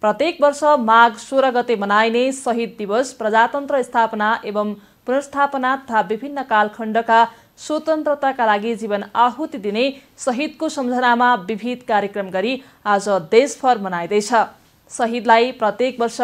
प्रत्येक वर्ष माघ सोह्र गते मनाइने शहीद दिवस प्रजातन्त्र स्थापना एवं पुनर्स्थापना तथा विभिन्न कालखण्डका स्वतन्त्रताका लागि जीवन आहुति दिने शहीदको सम्झनामा विविध कार्यक्रम गरी आज देशभर मनाइँदैछ शहीदलाई प्रत्येक वर्ष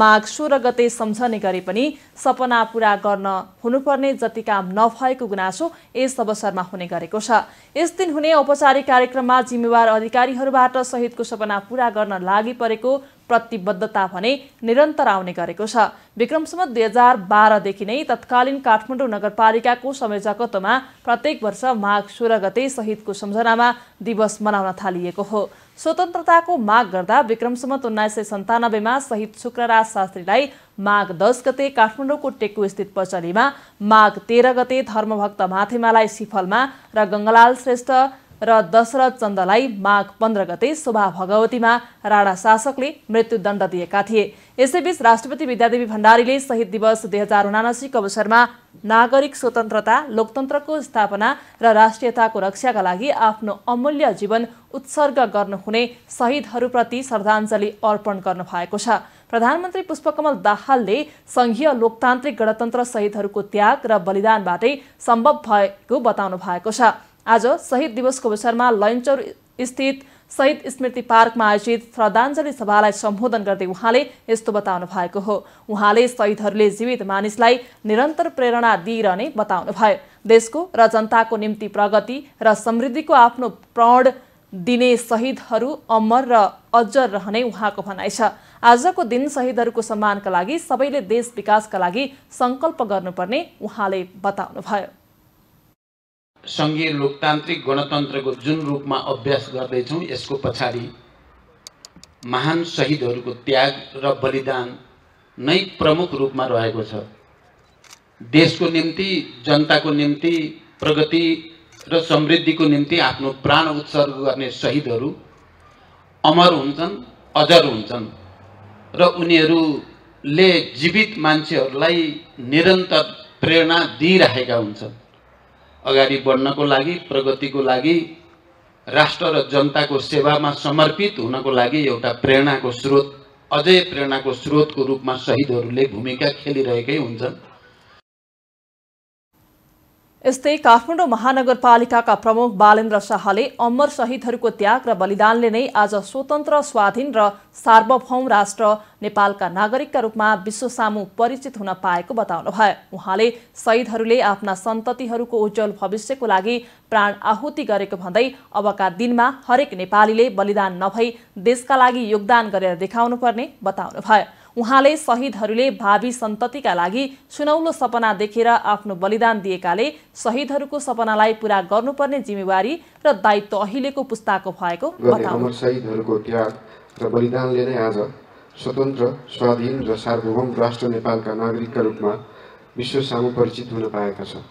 माघ सोह्र गते सम्झने गरे पनि सपना पूरा गर्न हुनुपर्ने जति काम नभएको गुनासो यस अवसरमा हुने गरेको छ यस दिन हुने औपचारिक कार्यक्रममा जिम्मेवार अधिकारीहरूबाट शहीदको सपना पूरा गर्न लागि परेको प्रतिबद्धता भने निरन्तर आउने गरेको छ विक्रमसम्म दुई हजार बाह्रदेखि नै तत्कालीन काठमाडौँ नगरपालिकाको संयोजकत्वमा प्रत्येक वर्ष माघ सोह्र गते शहीदको सम्झनामा दिवस मनाउन थालिएको हो स्वतन्त्रताको माग गर्दा विक्रम सुमत उन्नाइस सय सन्तानब्बेमा शहीद शुक्रराज शास्त्रीलाई माघ दस गते काठमाडौँको टेकुस्थित पचलीमा माघ तेह्र गते धर्मभक्त माथेमालाई सिफलमा र गङ्गलाल श्रेष्ठ र दशरथ चन्दलाई माघ पन्ध्र गते शोभा भगवतीमा राणा शासकले मृत्युदण्ड दिएका थिए यसैबीच राष्ट्रपति विद्यादेवी भण्डारीले शहीद दिवस दुई हजार उनासीको अवसरमा नागरिक स्वतन्त्रता लोकतन्त्रको स्थापना र राष्ट्रियताको रक्षाका लागि आफ्नो अमूल्य जीवन उत्सर्ग गर्नुहुने शहीदहरूप्रति श्रद्धाञ्जली अर्पण गर्नु भएको छ प्रधानमन्त्री पुष्पकमल दाहालले सङ्घीय लोकतान्त्रिक गणतन्त्र शहीदहरूको त्याग र बलिदानबाटै सम्भव भएको बताउनु भएको छ आज शहीद दिवसको अवसरमा लन्चौर स्थित शहीद स्मृति पार्कमा आयोजित श्रद्धाञ्जली सभालाई सम्बोधन गर्दै उहाँले यस्तो बताउनु भएको हो उहाँले शहीदहरूले जीवित मानिसलाई निरन्तर प्रेरणा दिइरहने भयो देशको र जनताको निम्ति प्रगति र समृद्धिको आफ्नो प्रण दिने शहीदहरू अमर र अजर रहने उहाँको भनाइ छ आजको दिन शहीदहरूको सम्मानका लागि सबैले देश विकासका लागि सङ्कल्प गर्नुपर्ने उहाँले बताउनुभयो सङ्घीय लोकतान्त्रिक गणतन्त्रको जुन रूपमा अभ्यास गर्दैछौँ यसको पछाडि महान शहीदहरूको त्याग र बलिदान नै प्रमुख रूपमा रहेको छ देशको निम्ति जनताको निम्ति प्रगति र समृद्धिको निम्ति आफ्नो प्राण उत्सर्ग गर्ने शहीदहरू अमर हुन्छन् अजर हुन्छन् र उनीहरूले जीवित मान्छेहरूलाई निरन्तर प्रेरणा दिइराखेका हुन्छन् अगाडि बढ्नको लागि प्रगतिको लागि राष्ट्र र जनताको सेवामा समर्पित हुनको लागि एउटा प्रेरणाको स्रोत अझै प्रेरणाको स्रोतको रूपमा शहीदहरूले भूमिका खेलिरहेकै हुन्छन् यस्तै काठमाडौँ महानगरपालिकाका प्रमुख बालेन्द्र शाहले अमर शहीदहरूको त्याग र बलिदानले नै आज स्वतन्त्र स्वाधीन र सार्वभौम राष्ट्र नेपालका नागरिकका रूपमा विश्वसामु परिचित हुन पाएको बताउनुभयो उहाँले शहीदहरूले आफ्ना सन्ततिहरूको उज्जवल भविष्यको लागि प्राण आहुति गरेको भन्दै अबका दिनमा हरेक नेपालीले बलिदान नभई देशका लागि योगदान गरेर देखाउनुपर्ने बताउनुभयो उहाँले शहीदहरूले भावी सन्ततिका लागि सुनौलो सपना देखेर आफ्नो बलिदान दिएकाले शहीदहरूको सपनालाई पूरा गर्नुपर्ने जिम्मेवारी र दायित्व अहिलेको पुस्ताको भएको शहीदहरूको त्याग र बलिदानले नै आज स्वतन्त्र स्वाधीन र सार्वभौम राष्ट्र नेपालका नागरिकका रूपमा विश्व सामु परिचित हुन पाएका छन्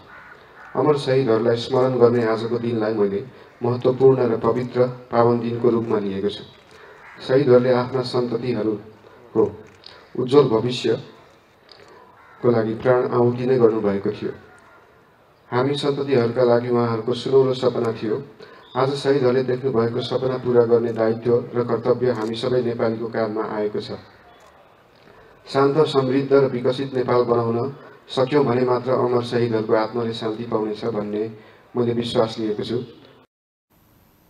अमर शहीदहरूलाई स्मरण गर्ने आजको दिनलाई मैले महत्त्वपूर्ण र पवित्र पावन दिनको रूपमा लिएको छु शहीदहरूले आफ्ना सन्ततिहरू आफ्नो उज्जवल भविष्यको लागि प्राण आहुति नै गर्नुभएको थियो हामी सन्ततिहरूका लागि उहाँहरूको सुनौलो सपना थियो आज शहीदहरूले देख्नुभएको सपना पुरा गर्ने दायित्व र कर्तव्य हामी सबै नेपालीको काममा आएको छ शान्त समृद्ध र विकसित नेपाल बनाउन सक्यौँ भने मात्र अमर शहीदहरूको आत्माले शान्ति पाउनेछ भन्ने मैले विश्वास लिएको छु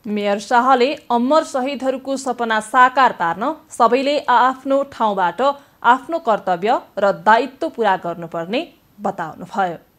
मेयर शाहले अमर शहीदहरूको सपना साकार पार्न सबैले आआफ्नो ठाउँबाट आफ्नो कर्तव्य र दायित्व पुरा गर्नुपर्ने बताउनुभयो